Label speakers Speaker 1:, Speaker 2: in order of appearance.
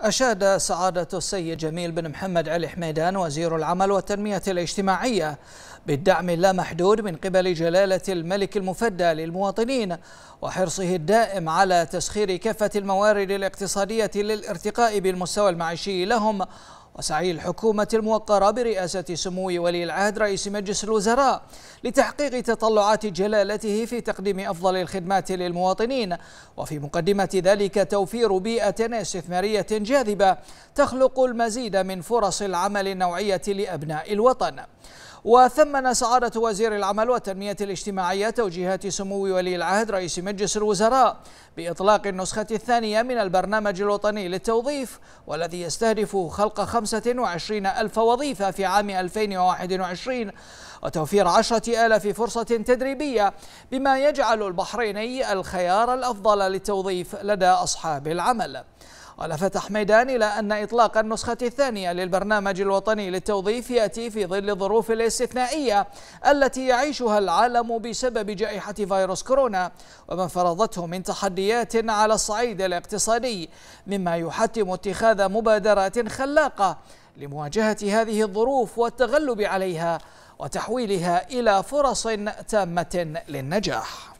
Speaker 1: أشاد سعادة السيد جميل بن محمد علي حميدان وزير العمل والتنمية الاجتماعية بالدعم اللامحدود من قبل جلالة الملك المفدى للمواطنين وحرصه الدائم على تسخير كافة الموارد الاقتصادية للارتقاء بالمستوى المعيشي لهم وسعي الحكومة الموقرة برئاسة سمو ولي العهد رئيس مجلس الوزراء لتحقيق تطلعات جلالته في تقديم أفضل الخدمات للمواطنين وفي مقدمة ذلك توفير بيئة استثمارية جاذبة تخلق المزيد من فرص العمل النوعية لأبناء الوطن وثمن سعادة وزير العمل والتنمية الاجتماعية توجيهات سمو ولي العهد رئيس مجلس الوزراء بإطلاق النسخة الثانية من البرنامج الوطني للتوظيف والذي يستهدف خلق 25 ألف وظيفة في عام 2021 وتوفير عشرة آلاف فرصة تدريبية بما يجعل البحريني الخيار الأفضل للتوظيف لدى أصحاب العمل ولفت حميدان إلى أن إطلاق النسخة الثانية للبرنامج الوطني للتوظيف يأتي في ظل الظروف الاستثنائية التي يعيشها العالم بسبب جائحة فيروس كورونا وما فرضته من تحديات على الصعيد الاقتصادي مما يحتم اتخاذ مبادرات خلاقة لمواجهة هذه الظروف والتغلب عليها وتحويلها إلى فرص تامة للنجاح